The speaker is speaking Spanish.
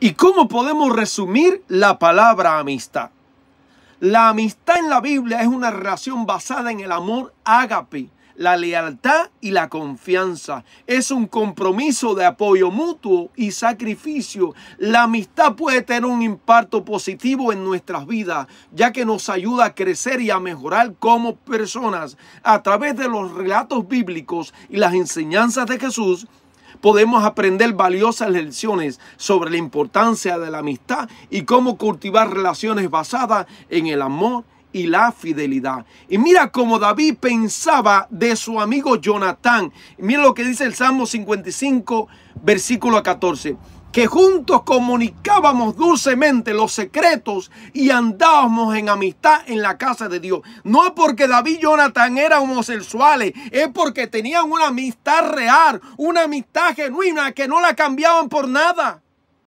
¿Y cómo podemos resumir la palabra amistad? La amistad en la Biblia es una relación basada en el amor ágape, la lealtad y la confianza. Es un compromiso de apoyo mutuo y sacrificio. La amistad puede tener un impacto positivo en nuestras vidas, ya que nos ayuda a crecer y a mejorar como personas. A través de los relatos bíblicos y las enseñanzas de Jesús, podemos aprender valiosas lecciones sobre la importancia de la amistad y cómo cultivar relaciones basadas en el amor y la fidelidad. Y mira cómo David pensaba de su amigo Jonatán. Mira lo que dice el Salmo 55, versículo 14 que juntos comunicábamos dulcemente los secretos y andábamos en amistad en la casa de Dios. No es porque David y Jonathan eran homosexuales, es porque tenían una amistad real, una amistad genuina que no la cambiaban por nada.